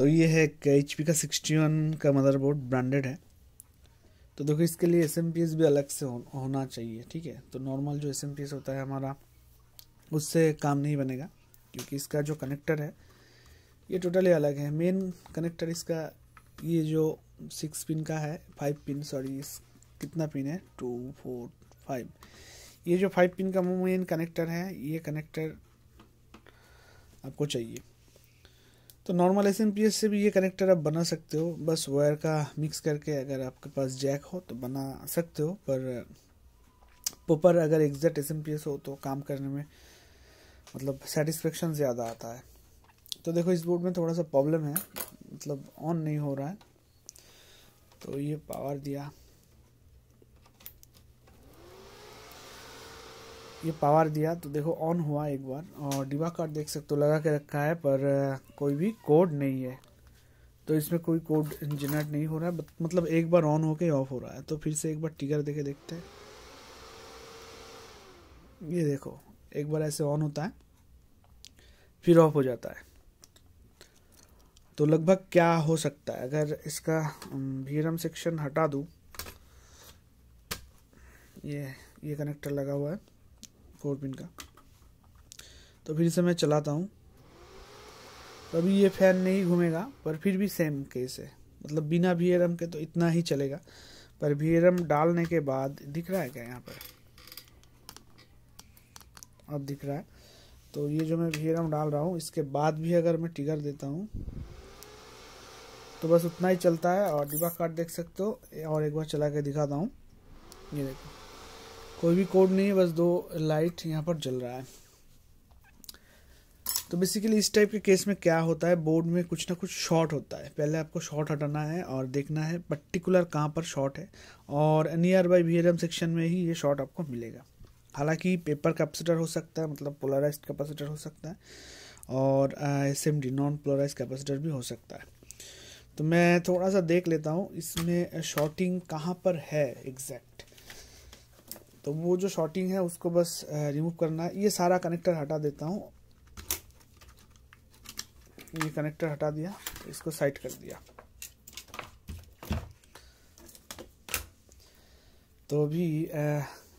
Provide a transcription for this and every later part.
तो ये है एच पी का सिक्सटी वन का मदरबोर्ड ब्रांडेड है तो देखो इसके लिए एस एम पी एस भी अलग से हो, होना चाहिए ठीक है तो नॉर्मल जो एस एम पी एस होता है हमारा उससे काम नहीं बनेगा क्योंकि इसका जो कनेक्टर है ये टोटली अलग है मेन कनेक्टर इसका ये जो सिक्स पिन का है फाइव पिन सॉरी कितना पिन है टू फोर फाइव ये जो फाइव पिन का मेन कनेक्टर है ये कनेक्टर आपको चाहिए तो नॉर्मल एस से भी ये कनेक्टर आप बना सकते हो बस वायर का मिक्स करके अगर आपके पास जैक हो तो बना सकते हो पर पोपर अगर एग्जैक्ट एस हो तो काम करने में मतलब सेटिस्फेक्शन ज़्यादा आता है तो देखो इस बोर्ड में थोड़ा सा प्रॉब्लम है मतलब ऑन नहीं हो रहा है तो ये पावर दिया ये पावर दिया तो देखो ऑन हुआ एक बार और डिबा कार्ड देख सकते हो लगा के रखा है पर कोई भी कोड नहीं है तो इसमें कोई कोड जनरेट नहीं हो रहा है मतलब एक बार ऑन होके ऑफ हो रहा है तो फिर से एक बार टिकर देखे देखते हैं ये देखो एक बार ऐसे ऑन होता है फिर ऑफ हो जाता है तो लगभग क्या हो सकता है अगर इसका वीरम सेक्शन हटा दूँ ये ये कनेक्टर लगा हुआ है फोर पिन का तो फिर इसे मैं चलाता हूँ तो अभी ये फैन नहीं घूमेगा पर फिर भी सेम केस है मतलब बिना वी के तो इतना ही चलेगा पर वी डालने के बाद दिख रहा है क्या यहाँ पर अब दिख रहा है तो ये जो मैं वी डाल रहा हूँ इसके बाद भी अगर मैं टिगर देता हूँ तो बस उतना ही चलता है और डिबा कार्ड देख सकते हो और एक बार चला के दिखाता हूँ ये देखो कोई भी कोड नहीं है बस दो लाइट यहाँ पर जल रहा है तो बेसिकली इस टाइप के केस में क्या होता है बोर्ड में कुछ ना कुछ शॉर्ट होता है पहले आपको शॉर्ट हटाना है और देखना है पर्टिकुलर कहाँ पर शॉर्ट है और नियर बाई वी सेक्शन में ही ये शॉर्ट आपको मिलेगा हालांकि पेपर कैपेसिटर हो सकता है मतलब पोलराइज कैपेसिटर हो सकता है और S M D non polarise capacitor भी हो सकता है तो मैं थोड़ा सा देख लेता हूँ इसमें शॉर्टिंग कहाँ पर है एग्जैक्ट तो वो जो शॉर्टिंग है उसको बस रिमूव करना है ये सारा कनेक्टर हटा देता हूँ ये कनेक्टर हटा दिया तो इसको साइड कर दिया तो अभी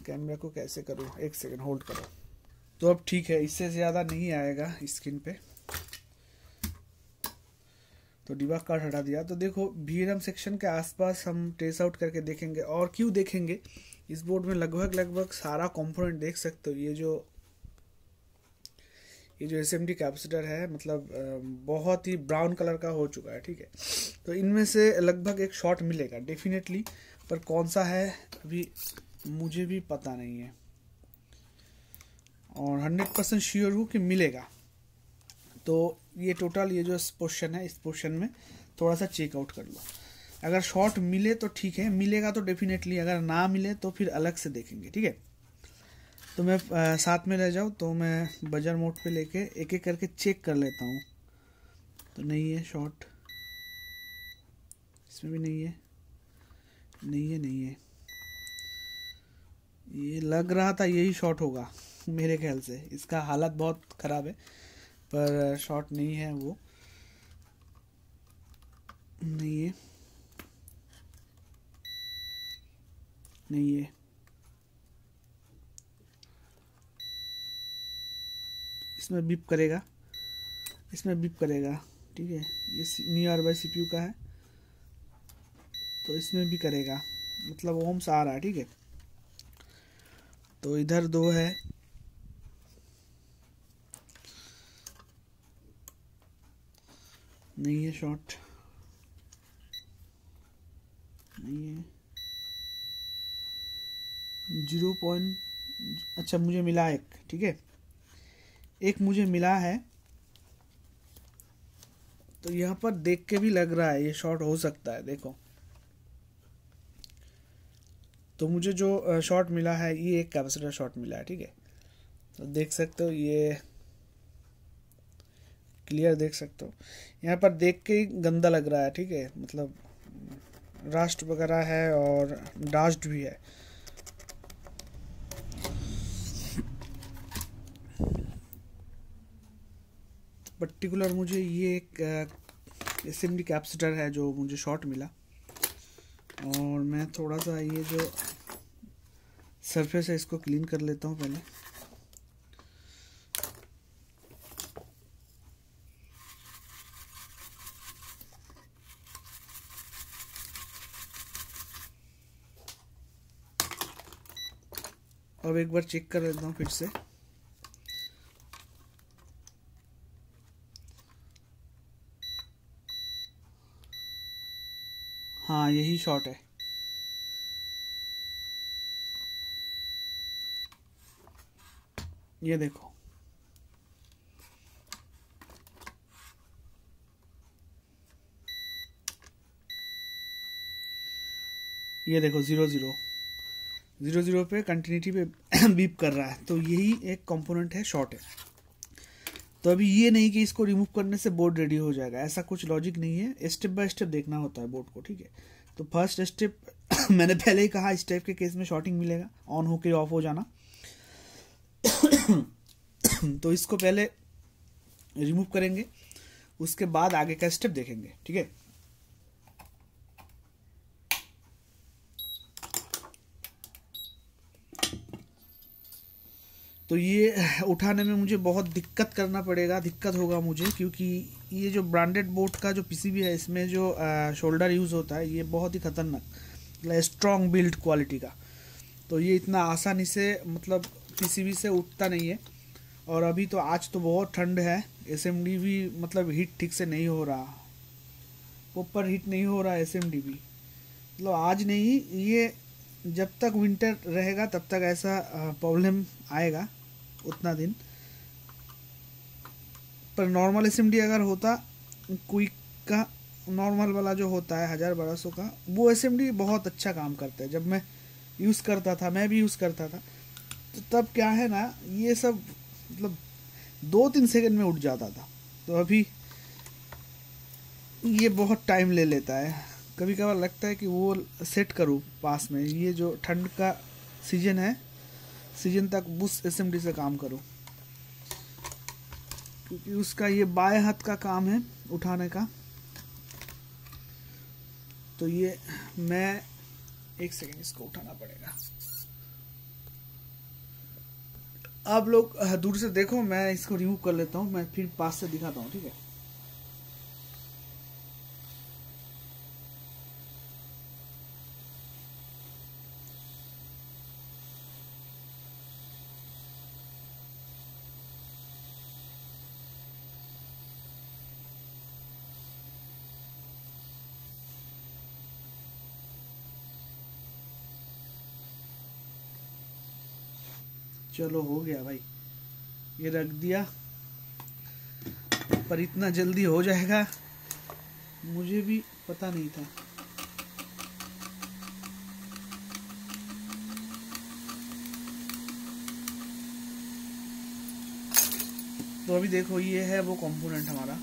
कैमरा को कैसे करूँ एक सेकेंड होल्ड करो तो अब ठीक है इससे ज़्यादा नहीं आएगा स्क्रीन पे तो डिबा कार्ड हटा दिया तो देखो बी सेक्शन के आसपास हम ट्रेस आउट करके देखेंगे और क्यों देखेंगे इस बोर्ड में लगभग लगभग सारा कंपोनेंट देख सकते हो ये जो ये जो एस एम कैपेसिटर है मतलब बहुत ही ब्राउन कलर का हो चुका है ठीक है तो इनमें से लगभग एक शॉट मिलेगा डेफिनेटली पर कौन सा है अभी मुझे भी पता नहीं है और हंड्रेड परसेंट श्योर हूँ कि मिलेगा तो ये टोटल ये जो पोर्शन है इस पोर्शन में थोड़ा सा चेकआउट कर लो अगर शॉर्ट मिले तो ठीक है मिलेगा तो डेफिनेटली अगर ना मिले तो फिर अलग से देखेंगे ठीक है तो मैं आ, साथ में रह जाऊँ तो मैं बजर मोड पे लेके एक एक करके चेक कर लेता हूँ तो नहीं है शॉर्ट इसमें भी नहीं है नहीं है नहीं है ये लग रहा था यही शॉट होगा मेरे ख्याल से इसका हालत बहुत ख़राब है पर शॉट नहीं है वो नहीं है नहीं है इसमें बिप करेगा इसमें बिप करेगा ठीक है ये नियर बाई सी का है तो इसमें भी करेगा मतलब ओम्स आ रहा है ठीक है तो इधर दो है नहीं है शॉर्ट जीरो पॉइंट अच्छा मुझे मिला एक ठीक है एक मुझे मिला है तो यहाँ पर देख के भी लग रहा है ये शॉट हो सकता है देखो तो मुझे जो शॉट मिला है ये एक कैपेसिटर शॉट मिला है ठीक है तो देख सकते हो ये क्लियर देख सकते हो यहाँ पर देख के ही गंदा लग रहा है ठीक है मतलब रास्ट वगैरह है और डास्ट भी है पर्टिकुलर मुझे ये एक असेंबली कैप्सिटर है जो मुझे शॉर्ट मिला और मैं थोड़ा सा ये जो सरफेस है इसको क्लीन कर लेता हूँ पहले अब एक बार चेक कर लेता हूँ फिर से हाँ यही शॉट है ये देखो ये देखो ज़ीरो ज़ीरो ज़ीरो ज़ीरो पे कंटिन्यूटी पे बीप कर रहा है तो यही एक कंपोनेंट है शॉर्ट है तो अभी ये नहीं कि इसको रिमूव करने से बोर्ड रेडी हो जाएगा ऐसा कुछ लॉजिक नहीं है स्टेप बाय स्टेप देखना होता है बोर्ड को ठीक है तो फर्स्ट स्टेप मैंने पहले ही कहा इस टाइप के केस में शॉर्टिंग मिलेगा ऑन होके ऑफ हो जाना तो इसको पहले रिमूव करेंगे उसके बाद आगे का स्टेप देखेंगे ठीक है तो ये उठाने में मुझे बहुत दिक्कत करना पड़ेगा दिक्कत होगा मुझे क्योंकि ये जो ब्रांडेड बोट का जो पी है इसमें जो शोल्डर यूज़ होता है ये बहुत ही ख़तरनाक मतलब स्ट्रॉन्ग बिल्ड क्वालिटी का तो ये इतना आसानी से मतलब पीसीबी से उठता नहीं है और अभी तो आज तो बहुत ठंड है एस भी मतलब हीट ठीक से नहीं हो रहा प्रॉपर हीट नहीं हो रहा एस भी मतलब आज नहीं ये जब तक विंटर रहेगा तब तक ऐसा प्रॉब्लम आएगा उतना दिन पर नॉर्मल एस अगर होता क्विक का नॉर्मल वाला जो होता है हज़ार बारह सौ का वो एस बहुत अच्छा काम करता है जब मैं यूज़ करता था मैं भी यूज़ करता था तो तब क्या है ना ये सब मतलब दो तीन सेकंड में उठ जाता था तो अभी ये बहुत टाइम ले लेता है कभी कभार लगता है कि वो सेट करूँ पास में ये जो ठंड का सीज़न है सीजन तक बुश एस से काम करो क्योंकि उसका ये बाएं हाथ का काम है उठाने का तो ये मैं एक सेकेंड इसको उठाना पड़ेगा आप लोग हाँ, दूर से देखो मैं इसको रिमूव कर लेता हूँ मैं फिर पास से दिखाता हूँ ठीक है चलो हो गया भाई ये रख दिया पर इतना जल्दी हो जाएगा मुझे भी पता नहीं था तो अभी देखो ये है वो कंपोनेंट हमारा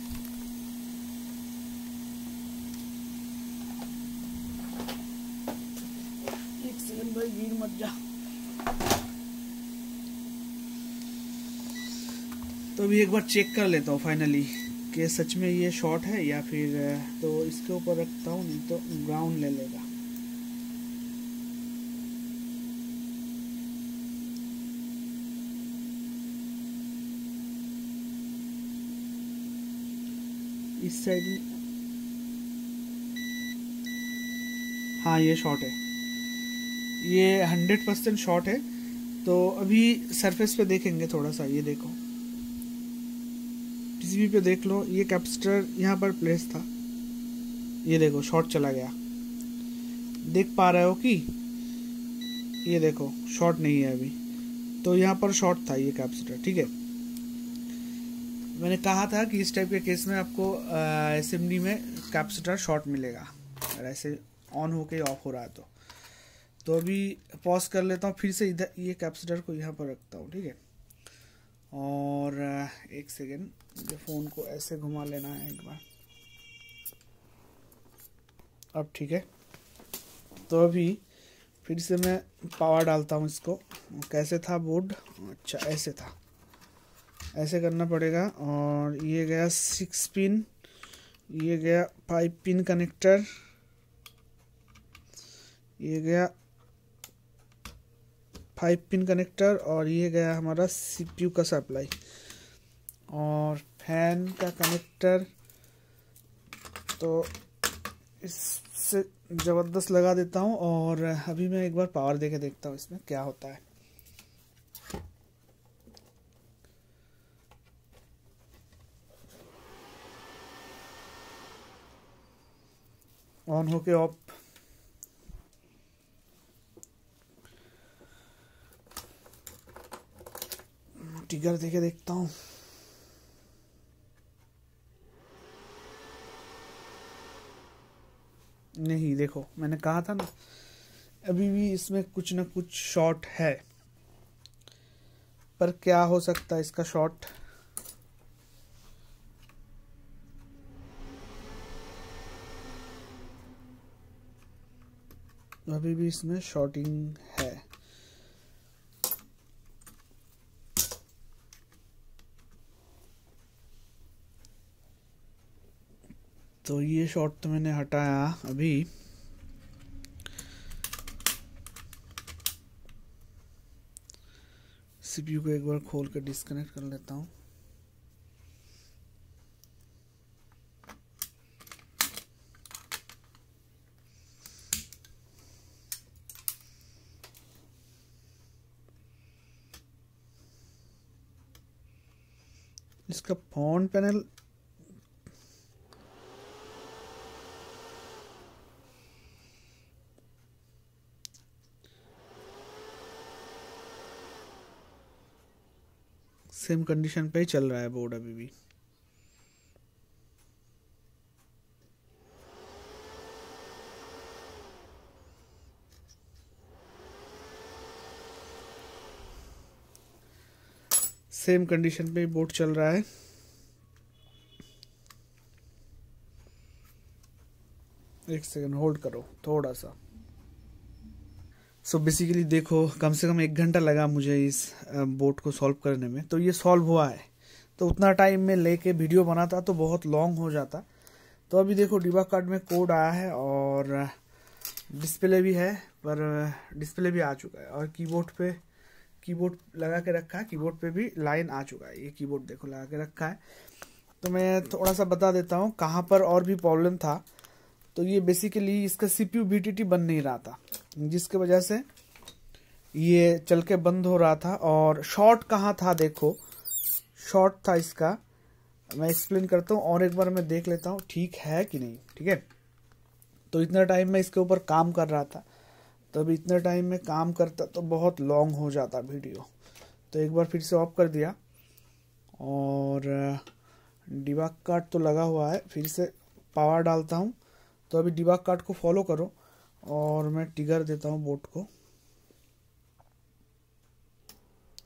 एक सेकंड भाई गिर मत जा तो अभी एक बार चेक कर लेता हूँ फाइनली कि सच में ये शॉर्ट है या फिर तो इसके ऊपर रखता हूँ नहीं तो ग्राउंड ले लेगा इस साइड हाँ ये शॉर्ट है ये हंड्रेड परसेंट शॉर्ट है तो अभी सरफेस पे देखेंगे थोड़ा सा ये देखो किसी भी पे देख लो ये कैपेसिटर यहाँ पर प्लेस था ये देखो शॉर्ट चला गया देख पा रहे हो कि ये देखो शॉर्ट नहीं है अभी तो यहाँ पर शॉर्ट था ये कैपेसिटर ठीक है मैंने कहा था कि इस टाइप के केस में आपको असेंबली में कैपेसिटर शॉर्ट मिलेगा अगर ऐसे ऑन होके ऑफ हो रहा है तो तो अभी पॉज कर लेता हूँ फिर से इधर ये कैपेसिटर को यहाँ पर रखता हूँ ठीक है और एक सेकेंड मुझे फ़ोन को ऐसे घुमा लेना है एक बार अब ठीक है तो अभी फिर से मैं पावर डालता हूँ इसको कैसे था बोर्ड अच्छा ऐसे था ऐसे करना पड़ेगा और ये गया सिक्स पिन ये गया फाइव पिन कनेक्टर ये गया फाइव पिन कनेक्टर और ये गया हमारा सीपीयू का सप्लाई और फैन का कनेक्टर तो इससे ज़बरदस्त लगा देता हूँ और अभी मैं एक बार पावर दे के देखता हूँ इसमें क्या होता है ऑन होके ऑफ जिगर देखे देखता हूँ नहीं देखो मैंने कहा था ना अभी भी इसमें कुछ ना कुछ शॉट है पर क्या हो सकता है इसका शॉट अभी भी इसमें शॉटिंग तो ये शॉट तो मैंने हटाया अभी सीपीयू को एक बार खोल कर डिस्कनेक्ट कर लेता हूँ इसका फोन पैनल सेम कंडीशन पे ही चल रहा है बोर्ड अभी भी सेम कंडीशन पे बोट चल रहा है एक सेकंड होल्ड करो थोड़ा सा सो so बेसिकली देखो कम से कम एक घंटा लगा मुझे इस बोट को सॉल्व करने में तो ये सॉल्व हुआ है तो उतना टाइम में लेके वीडियो बनाता तो बहुत लॉन्ग हो जाता तो अभी देखो डिबा कार्ड में कोड आया है और डिस्प्ले भी है पर डिस्प्ले भी आ चुका है और कीबोर्ड पे कीबोर्ड लगा के रखा है कीबोर्ड पे भी लाइन आ चुका है ये कीबोर्ड देखो लगा के रखा है तो मैं थोड़ा सा बता देता हूँ कहाँ पर और भी प्रॉब्लम था तो ये बेसिकली इसका सीपीयू बीटीटी बन नहीं रहा था जिसके वजह से ये चल के बंद हो रहा था और शॉर्ट कहाँ था देखो शॉर्ट था इसका मैं एक्सप्लेन करता हूँ और एक बार मैं देख लेता हूँ ठीक है कि नहीं ठीक है तो इतना टाइम मैं इसके ऊपर काम कर रहा था तब तो इतने टाइम में काम करता तो बहुत लॉन्ग हो जाता वीडियो तो एक बार फिर से ऑफ कर दिया और डिबाग कार्ड तो लगा हुआ है फिर से पावर डालता हूँ तो अभी डिबाग कार्ड को फॉलो करो और मैं टिगर देता हूँ बोट को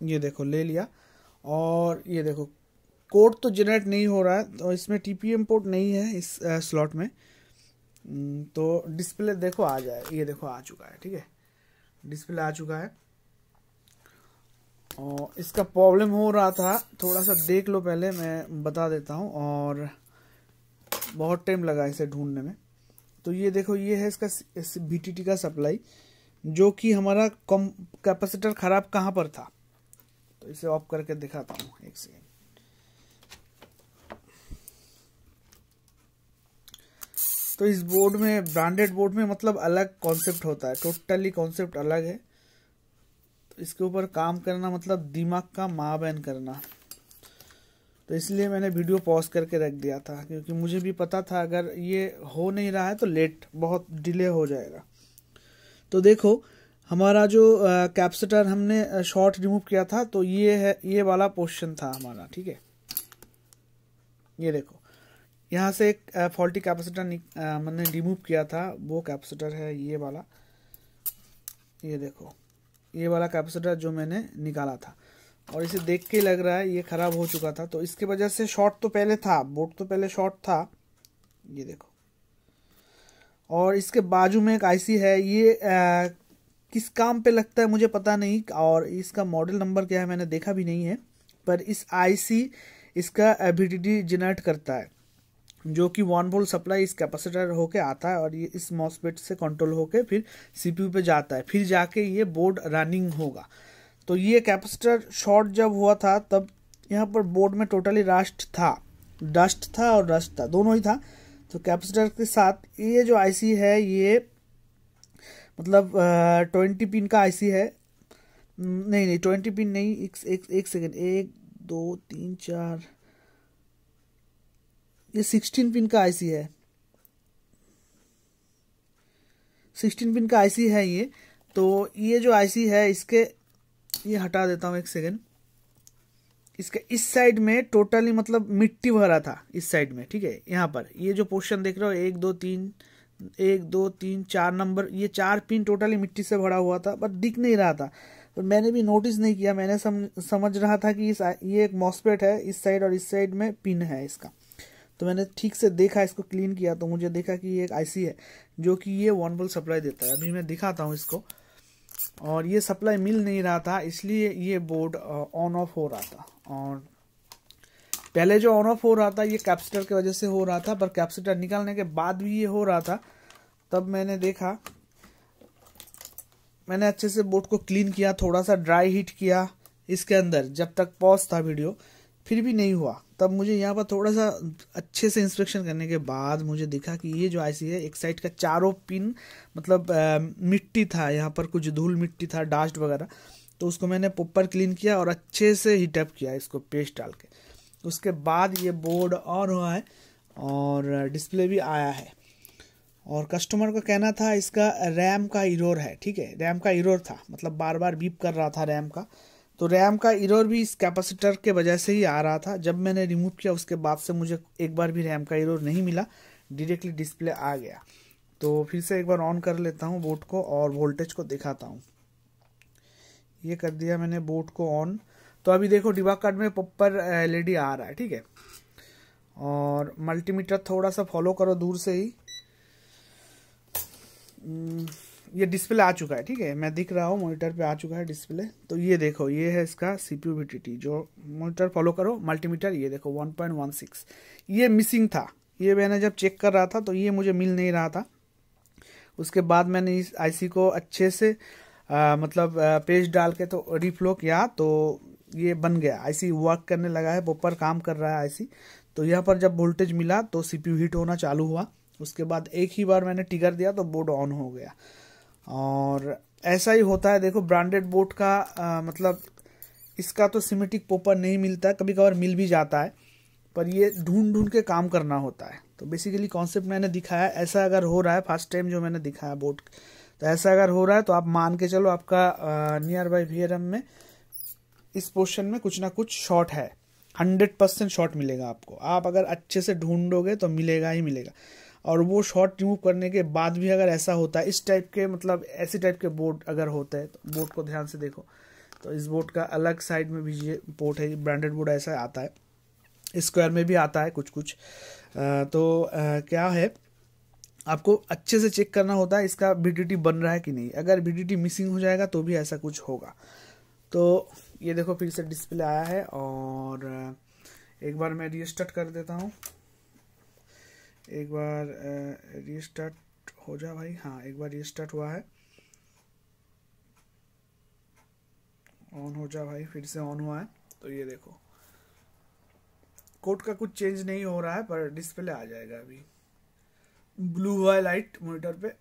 ये देखो ले लिया और ये देखो कोड तो जनरेट नहीं हो रहा है तो इसमें टीपीएम पोर्ट नहीं है इस स्लॉट में तो डिस्प्ले देखो आ जाए ये देखो आ चुका है ठीक है डिस्प्ले आ चुका है और इसका प्रॉब्लम हो रहा था थोड़ा सा देख लो पहले मैं बता देता हूँ और बहुत टाइम लगा इसे ढूंढने में तो ये देखो ये है इसका बी का सप्लाई जो कि हमारा कम कैपेसिटर खराब कहाँ पर था तो इसे ऑफ करके दिखाता हूँ एक सेकेंड तो इस बोर्ड में ब्रांडेड बोर्ड में मतलब अलग कॉन्सेप्ट होता है टोटली कॉन्सेप्ट अलग है तो इसके ऊपर काम करना मतलब दिमाग का माँ बहन करना तो इसलिए मैंने वीडियो पॉज करके रख दिया था क्योंकि मुझे भी पता था अगर ये हो नहीं रहा है तो लेट बहुत डिले हो जाएगा तो देखो हमारा जो कैप्सिटर हमने शॉर्ट रिमूव किया था तो ये है ये वाला पोर्शन था हमारा ठीक है ये देखो यहाँ से एक फॉल्टी कैपेसिटर मैंने रिमूव किया था वो कैपेसिटर है ये वाला ये देखो ये वाला कैपेसिटर जो मैंने निकाला था और इसे देख के लग रहा है ये खराब हो चुका था तो इसके वजह से शॉर्ट तो पहले था बोट तो पहले शॉर्ट था ये देखो और इसके बाजू में एक आईसी है ये आ, किस काम पे लगता है मुझे पता नहीं और इसका मॉडल नंबर क्या है मैंने देखा भी नहीं है पर इस आईसी इसका एबिडिटी जनरेट करता है जो कि वन वोल्ट सप्लाई इस कैपेसिटर होके आता है और ये इस मॉसपेट से कंट्रोल होके फिर सीपीयू पे जाता है फिर जाके ये बोर्ड रनिंग होगा तो ये कैपेसिटर शॉर्ट जब हुआ था तब यहाँ पर बोर्ड में टोटली रस्ट था डस्ट था और रस्ट था दोनों ही था तो कैपेसिटर के साथ ये जो आईसी है ये मतलब ट्वेंटी पिन का आईसी है नहीं नहीं ट्वेंटी पिन नहीं एक, एक, एक सेकेंड एक दो तीन चार ये सिक्सटीन पिन का आईसी है सिक्सटीन पिन का आईसी है ये तो ये जो आईसी है इसके ये हटा देता हूँ एक सेकेंड इसका इस साइड में टोटली मतलब मिट्टी भरा था इस साइड में ठीक है यहाँ पर ये जो पोर्शन देख रहे हो एक दो तीन एक दो तीन चार नंबर ये चार पिन टोटली मिट्टी से भरा हुआ था बट दिख नहीं रहा था पर मैंने भी नोटिस नहीं किया मैंने सम, समझ रहा था कि इस ये एक मॉसपेट है इस साइड और इस साइड में पिन है इसका तो मैंने ठीक से देखा इसको क्लीन किया तो मुझे देखा कि ये एक आईसी है जो कि ये वन बल्ब सप्लाई देता है अभी मैं दिखाता हूँ इसको और ये सप्लाई मिल नहीं रहा था इसलिए ये बोर्ड ऑन ऑफ हो रहा था और पहले जो ऑन ऑफ हो रहा था ये कैपेसिटर की वजह से हो रहा था पर कैपेसिटर निकालने के बाद भी ये हो रहा था तब मैंने देखा मैंने अच्छे से बोर्ड को क्लीन किया थोड़ा सा ड्राई हीट किया इसके अंदर जब तक पॉज था वीडियो फिर भी नहीं हुआ तब मुझे यहाँ पर थोड़ा सा अच्छे से इंस्पेक्शन करने के बाद मुझे दिखा कि ये जो आईसी है एक साइड का चारों पिन मतलब आ, मिट्टी था यहाँ पर कुछ धूल मिट्टी था डास्ट वगैरह तो उसको मैंने पोपर क्लीन किया और अच्छे से हीटअप किया इसको पेस्ट डाल के उसके बाद ये बोर्ड और हुआ है और डिस्प्ले भी आया है और कस्टमर का कहना था इसका रैम का इरोर है ठीक है रैम का इरोर था मतलब बार बार बीप कर रहा था रैम का तो रैम का इरर भी इस कैपेसिटर के वजह से ही आ रहा था जब मैंने रिमूव किया उसके बाद से मुझे एक बार भी रैम का इरर नहीं मिला डायरेक्टली डिस्प्ले आ गया तो फिर से एक बार ऑन कर लेता हूँ बोट को और वोल्टेज को दिखाता हूँ ये कर दिया मैंने बोट को ऑन तो अभी देखो डिबा कार्ड में पप्पर एल uh, आ रहा है ठीक है और मल्टीमीटर थोड़ा सा फॉलो करो दूर से ही hmm. ये डिस्प्ले आ चुका है ठीक है मैं दिख रहा हूँ मॉनिटर पे आ चुका है डिस्प्ले तो ये देखो ये है इसका सी पी वीटीटी जो मॉनिटर फॉलो करो मल्टीमीटर ये देखो 1.16 ये मिसिंग था ये मैंने जब चेक कर रहा था तो ये मुझे मिल नहीं रहा था उसके बाद मैंने इस आईसी को अच्छे से आ, मतलब पेज डाल के तो रिफ्लो किया तो ये बन गया सी वर्क करने लगा है प्रॉपर काम कर रहा है सी तो यहाँ पर जब वोल्टेज मिला तो सीपीयू हीट होना चालू हुआ उसके बाद एक ही बार मैंने टिगर दिया तो बोर्ड ऑन हो गया और ऐसा ही होता है देखो ब्रांडेड बोट का आ, मतलब इसका तो सिमेटिक पोपर नहीं मिलता कभी कभार मिल भी जाता है पर ये ढूंढ ढूंढ के काम करना होता है तो बेसिकली कॉन्सेप्ट मैंने दिखाया ऐसा अगर हो रहा है फर्स्ट टाइम जो मैंने दिखाया बोट तो ऐसा अगर हो रहा है तो आप मान के चलो आपका नियर बाई वीएरम में इस पोर्शन में कुछ ना कुछ शॉर्ट है हंड्रेड परसेंट शॉर्ट मिलेगा आपको आप अगर अच्छे से ढूंढोगे तो मिलेगा ही मिलेगा और वो शॉर्ट रिमूव करने के बाद भी अगर ऐसा होता है इस टाइप के मतलब ऐसे टाइप के बोर्ड अगर होते हैं तो बोर्ड को ध्यान से देखो तो इस बोर्ड का अलग साइड में भी ये बोर्ड है ब्रांडेड बोर्ड ऐसा आता है स्क्वायर में भी आता है कुछ कुछ आ, तो आ, क्या है आपको अच्छे से चेक करना होता है इसका वीडीटी बन रहा है कि नहीं अगर वीडीटी मिसिंग हो जाएगा तो भी ऐसा कुछ होगा तो ये देखो फिर से डिस्प्ले आया है और एक बार मैं रिस्टार्ट कर देता हूँ एक बार रिस्टार्ट हो जा भाई हाँ एक बार रिस्टार्ट हुआ है ऑन हो जा भाई फिर से ऑन हुआ है तो ये देखो कोड का कुछ चेंज नहीं हो रहा है पर डिस्प्ले आ जाएगा अभी ब्लू हुआ लाइट मोनिटर पे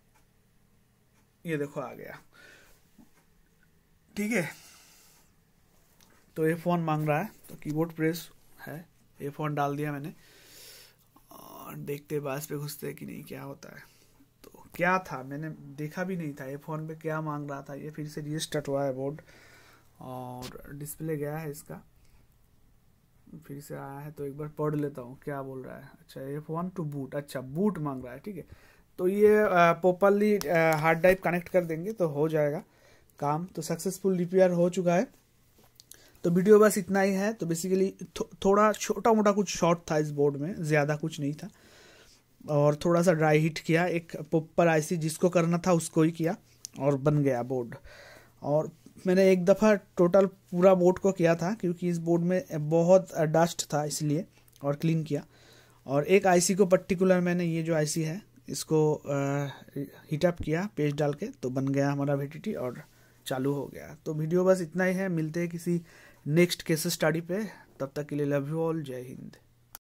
ये देखो आ गया ठीक है तो ये फोन मांग रहा है तो कीबोर्ड प्रेस है ये फोन डाल दिया मैंने और देखते बास पे घुसते कि नहीं क्या होता है तो क्या था मैंने देखा भी नहीं था ये फ़ोन पे क्या मांग रहा था ये फिर से रीस्टार्ट हुआ है बोर्ड और डिस्प्ले गया है इसका फिर से आया है तो एक बार पढ़ लेता हूँ क्या बोल रहा है अच्छा ये फोन टू बूट अच्छा बूट मांग रहा है ठीक है तो ये प्रॉपरली हार्ड ड्राइव कनेक्ट कर देंगे तो हो जाएगा काम तो सक्सेसफुल रिपेयर हो चुका है तो वीडियो बस इतना ही है तो बेसिकली थो, थोड़ा छोटा मोटा कुछ शॉर्ट था इस बोर्ड में ज़्यादा कुछ नहीं था और थोड़ा सा ड्राई हीट किया एक पोपर आईसी जिसको करना था उसको ही किया और बन गया बोर्ड और मैंने एक दफ़ा टोटल पूरा बोर्ड को किया था क्योंकि इस बोर्ड में बहुत डस्ट था इसलिए और क्लीन किया और एक आईसी को पर्टिकुलर मैंने ये जो आईसी है इसको हीटअप किया पेस्ट डाल के तो बन गया हमारा वी और चालू हो गया तो वीडियो बस इतना ही है मिलते हैं किसी नेक्स्ट केस स्टडी पे तब तक के लिए लव यू ऑल जय हिंद